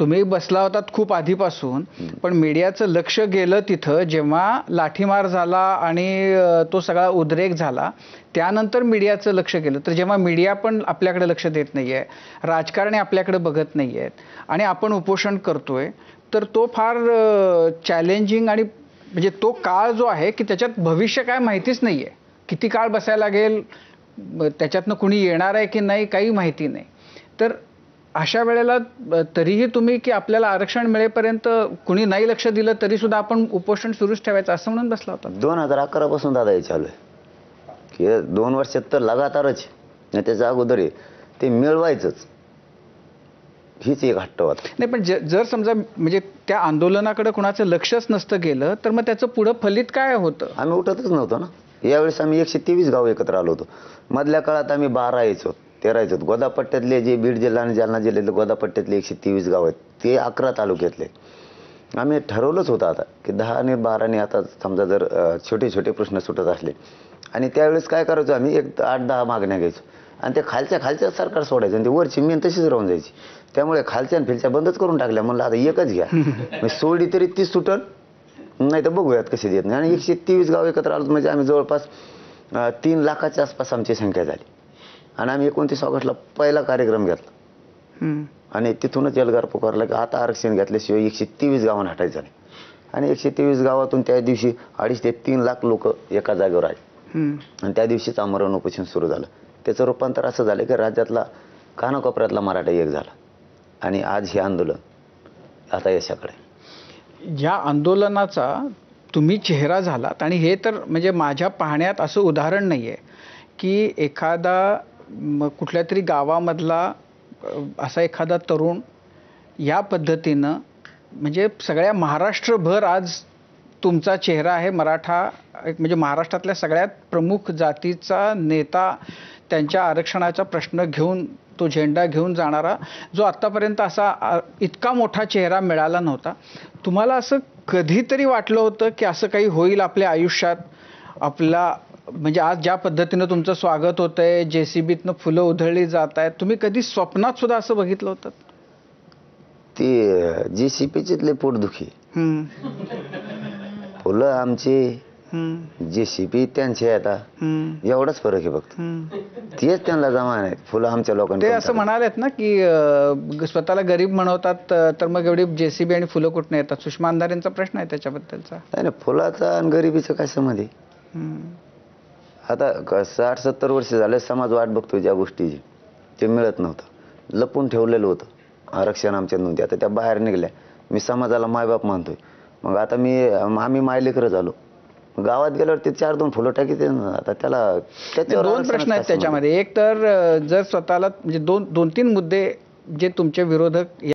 तुम्ही बसला होतात खूप आधीपासून पण मीडियाचं लक्ष गेलं तिथं जेव्हा लाठीमार झाला आणि तो सगळा उद्रेक झाला त्यानंतर मीडियाचं लक्ष गेलं तर जेव्हा मीडिया पण आपल्याकडे लक्ष देत नाही आहे राजकारणी आपल्याकडे बघत नाही आहेत आणि आपण उपोषण करतोय तर तो फार चॅलेंजिंग आणि म्हणजे तो काळ जो आहे की त्याच्यात भविष्य काय माहितीच नाही आहे किती काळ बसायला लागेल त्याच्यातनं कुणी येणार आहे की नाही काही माहिती नाही तर अशा वेळेला तरीही तुम्ही की आपल्याला आरक्षण मिळेपर्यंत कुणी नाही लक्ष दिलं तरी सुद्धा आपण उपोषण सुरूच ठेवायचं असं म्हणून बसला होता दोन हजार अकरा पासून दादा हे चालू आहे की दोन वर्ष तर लगातारच नाही त्याच्या अगोदर ते मिळवायचंच हीच एक वाट नाही पण जर समजा म्हणजे त्या आंदोलनाकडे कुणाचं लक्षच नसतं गेलं तर मग त्याचं पुढं फलित काय होतं आम्ही उठतच नव्हतो ना यावेळेस आम्ही एकशे तेवीस गाव एकत्र आलो होतो मधल्या काळात आम्ही बारा यायचो ते याच्यात गोदापट्ट्यातले जे बीड जिल्हा आणि जालना जिल्ह्यातले गोदापट्ट्यातले एकशे तेवीस गाव आहेत ते अकरा तालुक्यातले आम्ही ठरवलंच होतं आता की दहा आणि बाराने आता समजा जर छोटे छोटे प्रश्न सुटत असले आणि त्यावेळेस काय करायचो आम्ही एक आठ दहा मागण्या घ्यायचो आणि ते खालच्या खालच्या सरकार सोडायचं आणि ते वरची मेन तशीच राहून जायची त्यामुळे खालच्या आणि फिलच्या बंदच करून टाकल्या म्हणलं आता एकच घ्या मी सोडली तरी ती सुटल नाही तर बघूयात कशी देत नाही आणि एकशे तेवीस गाव एकत्र आलो म्हणजे आम्ही जवळपास तीन लाखाच्या आसपास आमची संख्या झाली आणि आम्ही एकोणतीस ऑगस्टला पहिला कार्यक्रम घेतला आणि तिथूनच एल्गार पुकारला की आता आरक्षण घेतल्याशिवाय एकशे तेवीस गावांना हटायचं नाही आणि एकशे तेवीस गावातून त्या दिवशी अडीच ते तीन लाख लोक एका जागेवर आले आणि त्या दिवशीच आमरण उपोषण सुरू झालं त्याचं रूपांतर असं झालं की राज्यातला कानाकोपऱ्यातला मराठा एक झाला आणि आज हे आंदोलन आता यशाकडे या आंदोलनाचा तुम्ही चेहरा झालात आणि हे तर म्हणजे माझ्या पाहण्यात असं उदाहरण नाही आहे की एखादा मग कुठल्या तरी गावामधला असा एखादा तरुण या पद्धतीनं म्हणजे सगळ्या महाराष्ट्रभर आज तुमचा चेहरा आहे मराठा एक म्हणजे महाराष्ट्रातल्या सगळ्यात प्रमुख जातीचा नेता त्यांच्या आरक्षणाचा प्रश्न घेऊन तो झेंडा घेऊन जाणारा जो आत्तापर्यंत असा इतका मोठा चेहरा मिळाला नव्हता तुम्हाला असं कधीतरी वाटलं होतं की असं काही होईल आपल्या आयुष्यात आपला म्हणजे आज ज्या पद्धतीनं तुमचं स्वागत होत आहे जेसीबीतनं फुलं उधळली जात आहेत तुम्ही कधी स्वप्नात सुद्धा असं बघितलं होतं ते जेसीपीचीतले पोटदुखी फुलं आमची जेसीपी त्यांचे आता एवढाच फरक आहे फक्त तेच त्यांना जमा आहेत फुलं आमच्या लोकांना ते असं म्हणालेत ना की स्वतःला गरीब म्हणवतात तर मग एवढी जेसीबी आणि फुलं कुठनं येतात सुषमा अंधारेंचा प्रश्न आहे त्याच्याबद्दलचा नाही फुलाचा आणि गरिबीचं काय संबंध आता साठ सत्तर वर्ष झाले समाज वाट बघतो ज्या गोष्टीची ते मिळत नव्हतं लपून ठेवलेलं होतं आरक्षण आमच्या नोंदी आता त्या बाहेर निघल्या मी समाजाला मायबाप मानतोय मग आता मी आम्ही मायलेकर झालो गावात गेल्यावर ते चार दोन फुलं टाकीत आता त्याला त्याच्यावर दोन प्रश्न आहेत त्याच्यामध्ये एक तर जर स्वतःला म्हणजे दोन दोन तीन मुद्दे जे तुमचे विरोधक